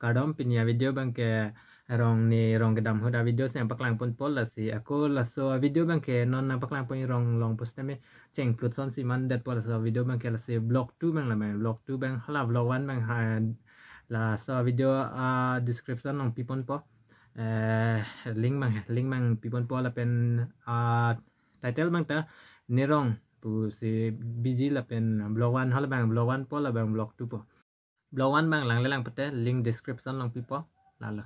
kadom pinya video bangke rong ni rong gedam huda video sem paklang pun pola si aku laso video bangke non na paklang pun rong long post me ceng plut son si man dat pola so video bangke la se blog 2 bang la me blog 2 bang hala blog one bang ha la so video a description long pipon po eh link bang link bang pipon po la pen a title bang ta nerong pu si busy la pen blog one hala bang blog one po la bang blog 2 po blow one bang lang lang pate link description long people lalo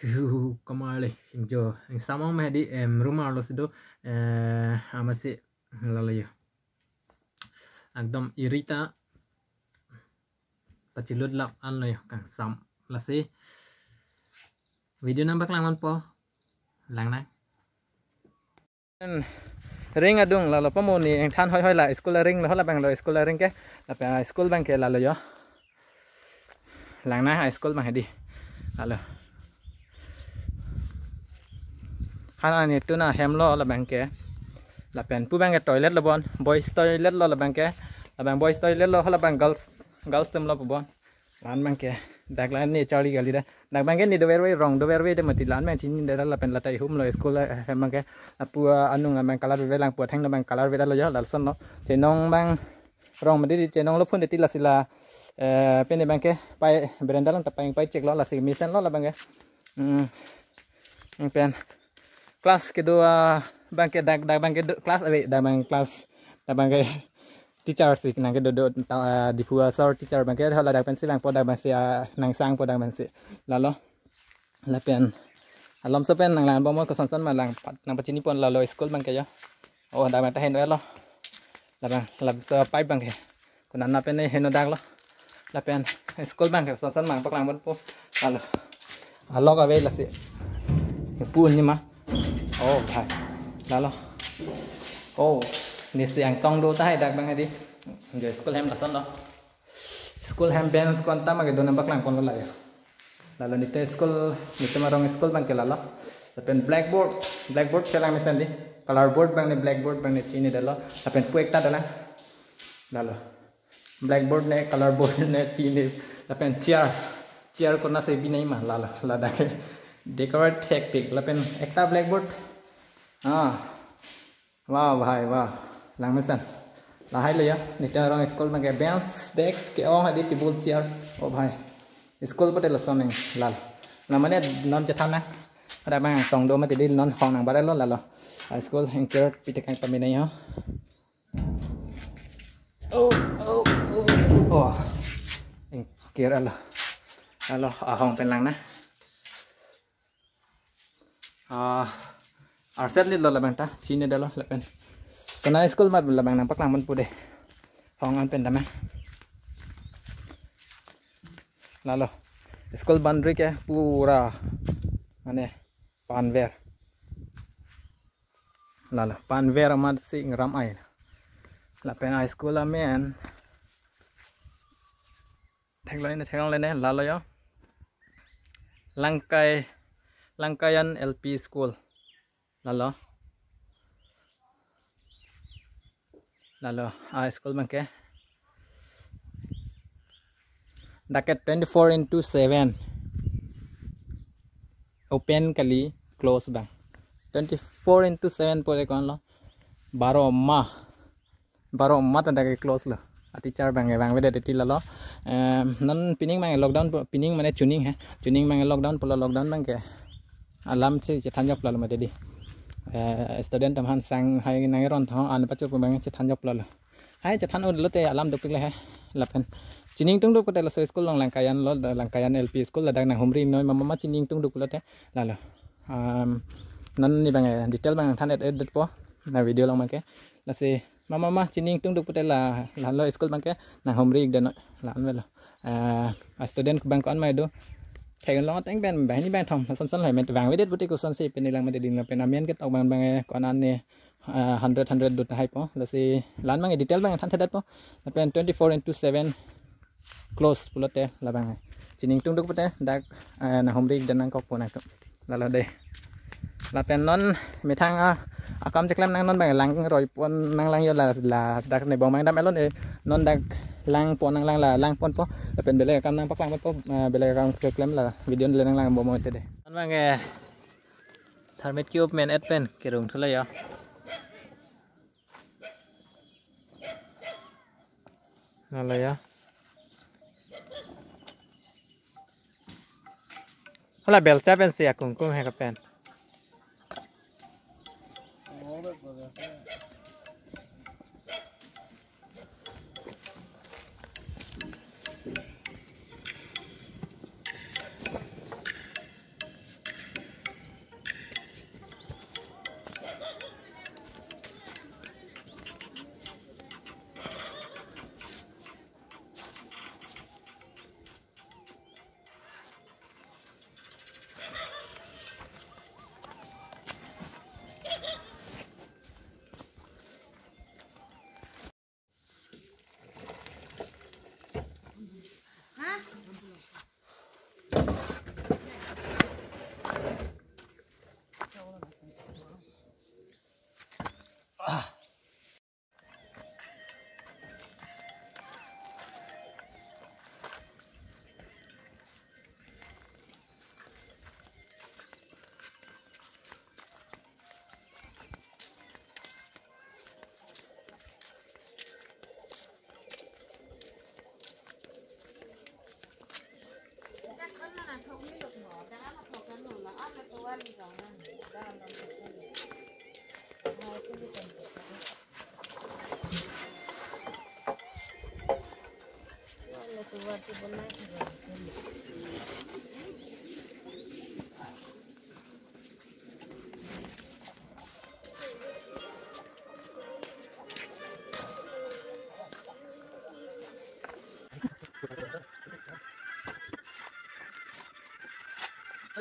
hu kamale jo ang samang mahdi em rumah lo sido eh amasi lalo yo agdom irita pachilud lak an lo yo kang sam si video lang langan po lang nang ring adung lalo pamoni ang than hoi hoi la school ring lo la bang lo school ring ke la pa school bang ke lalo yo làng ná hai school mà đi dạ alo khăn anh ấy tu na hem lo là bang kia là bạn pu bang cái toilet là bọn boys toilet lo là bạn kia là bạn boys toilet lo là bạn girls girls tem lo bọn lan bang kia đặc là anh này chơi cái gì đó đặc bang cái này đôi vai rong đôi vai để mà thì lan bạn chín đây là bạn là tại hôm lo school hem bạn kia là pu à, anh là bang color về lang pu thang là bang color về đó là do là sơn nó chỉ nong bang, rong mà đi chỉ nong lúc phun để tí là xí Eh, pendek bangke pai berendalan tapi yang pai cek lola si misen lola bangke hmm pen kelas kedua bangke dak dak bangke kelas abe eh, dak bangke kelas dak bangke teacher sih nang kedo do di hua sor teacher bangke kalau dak pensi silang podak bangsi ah, nang sang podak bangsi lalo lapen alam sepen nang lang bomo kesan malang nang pacini pon lalo school bangke ya oh dak bangke hen lo labang lab sepai bangke kunan napen eh, heno dak lo lapen school bang kep sonsan mang paklang ban po alo alok away la si pun ni ma oh thai la lo oh ni siang tong do tai dak bang adi giờ school hem la son lo school hem bench kon ta ma ke do nam paklang kon lo la ya la lo ni te school ni te marong school bang ke la lo lapen blackboard blackboard kelang ni sendi color board bang ni blackboard bang ni chini dalo lapen pu ekta dala dalo blackboard ने colour board ने चीने लपेन chair चेयारको नासै बिनाइ माला लादाखे decorate ठेक पिक लपेन एकटा ब्ल्याकबोर्ड हाँ वाह भाई वाह लामेसन लाहाय लैया निटा रङ स्कुल नगे बेन्च डेस्क के अ हदि ओ भाई स्कूल पटे लसन लाल ना माने नन जथा ना रा मा सङ दो मते दिन नन हङ नंग बारे ल लाल स्कुल हेंकेर पिटे कांग पमे नै हो ओ ओ โอ้เองเกียร์อะไรอะไรอาหงเป็นลังนะอ่าอาเซตลิลละบังตาชีนเดลละเป็นก็นายสกูลมาละบังนังปักลังมันปูเดห้องอันเป็นทำไมลาลอ स्कूल बाउंड्री क्या है पूरा मैंने पानवेर लाला पानवेर हमारे से राम आयन लापेन हाई स्कूल में thanglane thanglane ya langkai langkaian LP school lalo lalo a school mangke dake 24 into 7 open kali close bang 24 into 7 pore kon lo 12 ma 12 ma ta dake close lo ati char bang bang bede ti lalo non pining mang lockdown pining mana tuning ha tuning mang lockdown pola lockdown mang ke alam chi chi thanjok pola ma dedi eh, student am han sang hai nang e ron tho an pa chu mang chi thanjok pola hai chi than un lote alam do pik le ha lapen chining tung duk la school long langkayan lo langkayan lp school la dang na humri noi mama ma chining tung duk lote la la um non ni bang e detail bang than et edit po na video long mang ke la se mà mà ma chining tung duk là là lo school cái là na homri ik deno lan melo à, à student bank on mai do thầy lo tánh bên bài này bên thòng sân sân lại mình vàng với đất bút của sân si bên này là mình đi làm bên amien cái tàu bang bằng con e, ăn nè à, hundred hundred đột hai po là si mang cái e detail bằng e thằng thằng đó po là bên twenty four into seven close pulote là bang chỉ nhìn tung đúc bút đã là hôm đi đang có po này là là đây là bên non mấy thằng à, อากำจักลังน่งนอนแบบลังรอยปนนั่งลังยอลาลาดักในบ่งแมงดำแอลนเอนอนดักลังปนนั่งลังลาลังปนปอเป็นเบลเลกำน่งปักลังปนปอเบลเลกำเคลมละวิดีโอเลยน่งลังบ่มอเตเดนั่นว่าไงทาร์เมตคิวบ์แมนเอ็ดเป็นเกลุงทุเลยอ่ะนั่นเลยอ่ะเขาลยเบลจ้าเป็นเสียกุ้งกุ้งให้กับเป็น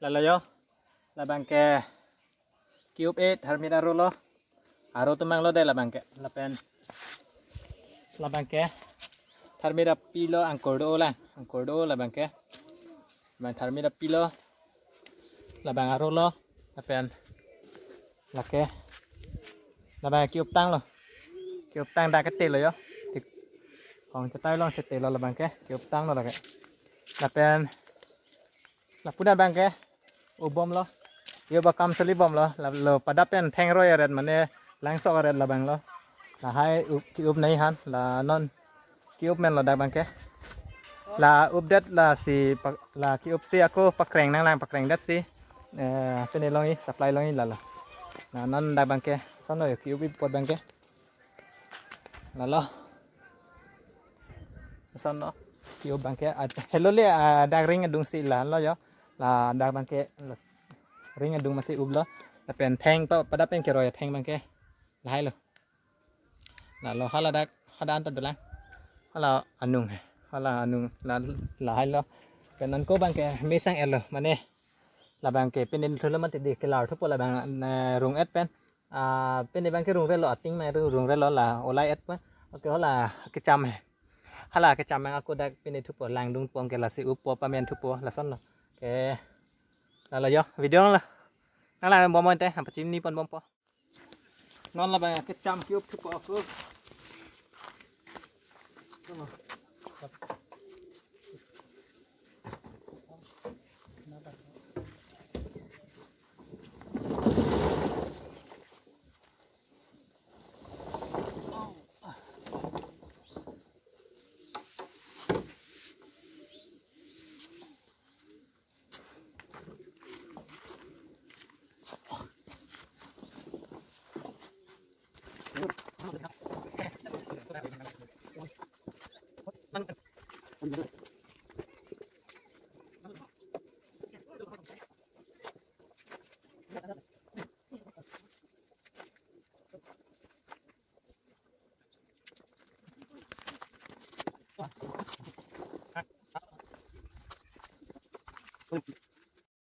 là là yo là bằng kè cube eight hai mươi aru lo aru rồi tôi mang lo đây là bằng kè là pen là bằng kè hai mươi pilo ăn cổ đô là ăn cổ đô là bằng kè bằng hai mươi pilo là bằng aru lo là pen là kè là bằng cube tăng lo cube tăng đa cái tên rồi yo ของจะใต้ลองเสตเราละบังแกเก็บตั้งเราละแกนับเป็นนับปุ่นบังแกอุบอมล้อเยอะบักคำสลิบอมล้อเราปัดดับเป็นแทงร้อยเรนมันเนี่ยล้างซอกเรนละบังล้อละให้อุบอุบในฮันละนอนคิวบแมนเราดักบังแกละอุบเด็ดละสีละคิวบเสียก็ปักแรงนั่งล่างปักแรงเด็ดสิเออเป็นลองอีสับไลลองอีละละนั่นดักบังแกซ้อนเลยคิวบปวดบังแกละล้อ sao nó yêu bằng cái à hello le à đang ring đúng xí là lo yo là đang bằng cái là ring đúng mà xí ub lo là pen thang bắt pa đã pen cái rồi thang bằng cái là hay lo là lo hala đã hala ăn tao được lang hala anh nung là anh nung là là hay luôn cái nón cố bằng cái mấy sang el lo mà nè là bằng cái bên đến thứ lắm mất thì đi cái lào thúc là bằng à, rung ép pen à bên này bằng cái rung ra lọ à, tiếng này rung rung ra lọ là online ép mà ok là cái trăm này hala ke chamang aku dak pini thupo langdung pong ke la si upo pamen thupo la son cái là la yo video la na la bom mon te ham chim ni pon bom po non la ba cái cham kêu up thupo aku Come on.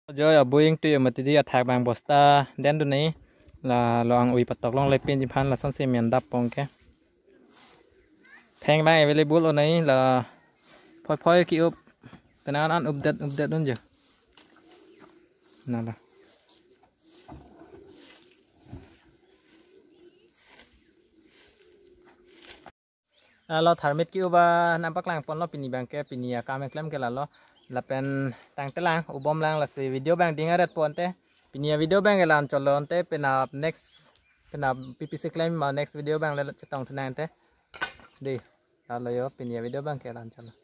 giờ ở bôi anh tuy ở mà thì đi thạc bằng bosta đến đó này là lòng ủy bắt tóc lòng lấy pin chim phan là sân xe miền đắp bông kia thang bay về lấy bút ở này là phơi phơi kỹ úp tên nào ăn úp đất úp đất luôn chứ nào là lo tharmit kiu ba nam paklang pon lo pini bang ke pini ka me klem ke la lo ละเป็นตั้งแต่ลังอุบมลังละสีวิดีโอแบงดิงอะไรตัวนั่นปีนี้วิดีโอแบงกันลางจอลอนเตเป็นอ่ะ next เป็นอ่ะพีพีซกเลมมา next วิดีโอแบงเลยจะต้องทุนางเตดีเราเลยว่าปีนี้วิดีโอแบงกันลางจอลอน